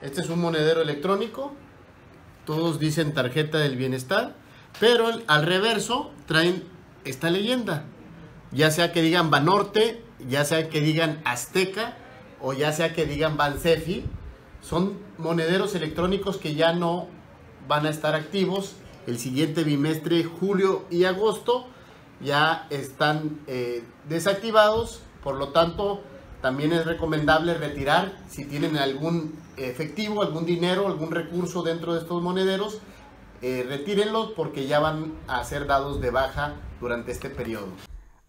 Este es un monedero electrónico. Todos dicen tarjeta del bienestar. Pero al reverso traen esta leyenda. Ya sea que digan Banorte, ya sea que digan Azteca o ya sea que digan Bansefi. Son monederos electrónicos que ya no van a estar activos el siguiente bimestre, julio y agosto. Ya están eh, desactivados. Por lo tanto, también es recomendable retirar si tienen algún efectivo, algún dinero, algún recurso dentro de estos monederos, eh, retírenlos porque ya van a ser dados de baja durante este periodo.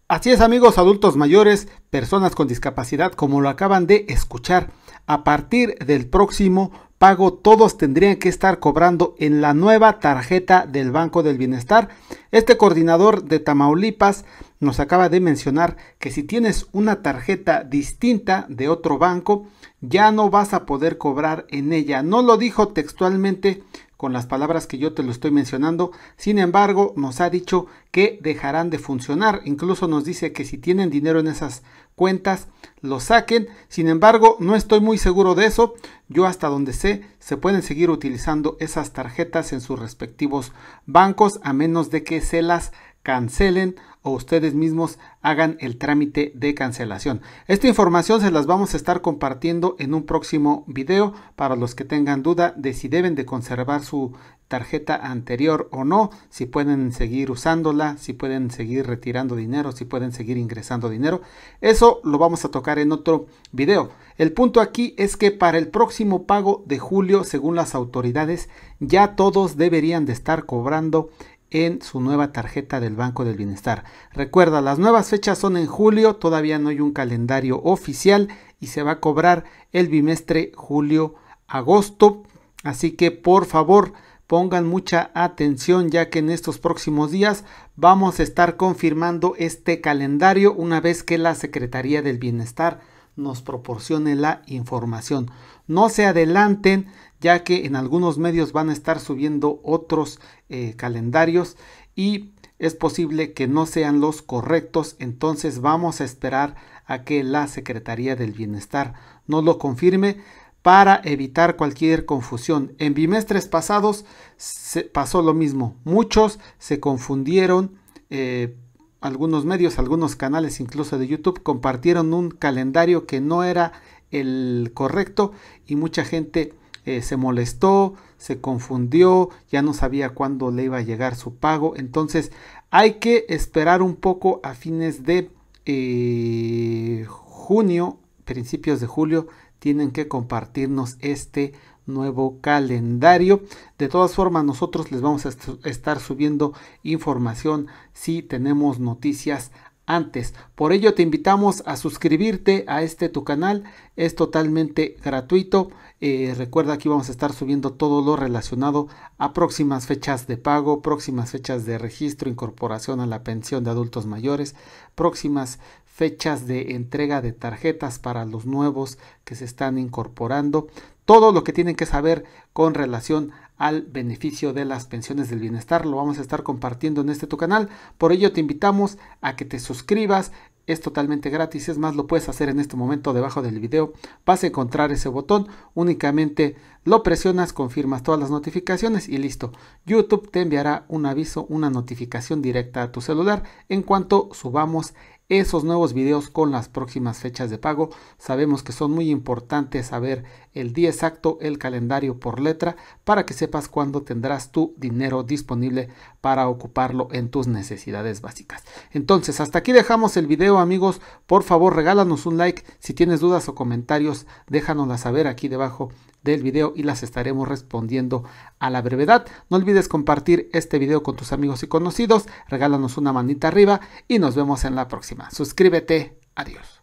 Así es amigos, adultos mayores, personas con discapacidad, como lo acaban de escuchar, a partir del próximo pago todos tendrían que estar cobrando en la nueva tarjeta del Banco del Bienestar. Este coordinador de Tamaulipas nos acaba de mencionar que si tienes una tarjeta distinta de otro banco, ya no vas a poder cobrar en ella. No lo dijo textualmente, con las palabras que yo te lo estoy mencionando. Sin embargo, nos ha dicho que dejarán de funcionar. Incluso nos dice que si tienen dinero en esas cuentas, lo saquen. Sin embargo, no estoy muy seguro de eso. Yo hasta donde sé, se pueden seguir utilizando esas tarjetas en sus respectivos bancos a menos de que se las cancelen o ustedes mismos hagan el trámite de cancelación. Esta información se las vamos a estar compartiendo en un próximo video para los que tengan duda de si deben de conservar su tarjeta anterior o no, si pueden seguir usándola, si pueden seguir retirando dinero, si pueden seguir ingresando dinero. Eso lo vamos a tocar en otro video. El punto aquí es que para el próximo pago de julio, según las autoridades, ya todos deberían de estar cobrando en su nueva tarjeta del Banco del Bienestar. Recuerda, las nuevas fechas son en julio, todavía no hay un calendario oficial y se va a cobrar el bimestre julio-agosto. Así que por favor pongan mucha atención ya que en estos próximos días vamos a estar confirmando este calendario una vez que la Secretaría del Bienestar nos proporcione la información. No se adelanten ya que en algunos medios van a estar subiendo otros eh, calendarios y es posible que no sean los correctos, entonces vamos a esperar a que la Secretaría del Bienestar nos lo confirme para evitar cualquier confusión. En bimestres pasados se pasó lo mismo, muchos se confundieron eh, algunos medios, algunos canales incluso de YouTube compartieron un calendario que no era el correcto y mucha gente eh, se molestó, se confundió, ya no sabía cuándo le iba a llegar su pago. Entonces hay que esperar un poco a fines de eh, junio, principios de julio, tienen que compartirnos este nuevo calendario. De todas formas, nosotros les vamos a estar subiendo información si tenemos noticias antes. Por ello te invitamos a suscribirte a este tu canal. Es totalmente gratuito. Eh, recuerda que vamos a estar subiendo todo lo relacionado a próximas fechas de pago, próximas fechas de registro, incorporación a la pensión de adultos mayores, próximas fechas de entrega de tarjetas para los nuevos que se están incorporando todo lo que tienen que saber con relación al beneficio de las pensiones del bienestar. Lo vamos a estar compartiendo en este tu canal. Por ello te invitamos a que te suscribas. Es totalmente gratis. Es más, lo puedes hacer en este momento debajo del video. Vas a encontrar ese botón. Únicamente lo presionas, confirmas todas las notificaciones y listo. YouTube te enviará un aviso, una notificación directa a tu celular en cuanto subamos esos nuevos videos con las próximas fechas de pago. Sabemos que son muy importantes saber el día exacto, el calendario por letra, para que sepas cuándo tendrás tu dinero disponible para ocuparlo en tus necesidades básicas. Entonces, hasta aquí dejamos el video amigos. Por favor, regálanos un like. Si tienes dudas o comentarios, déjanoslas saber aquí debajo del video y las estaremos respondiendo a la brevedad. No olvides compartir este video con tus amigos y conocidos, regálanos una manita arriba y nos vemos en la próxima. Suscríbete, adiós.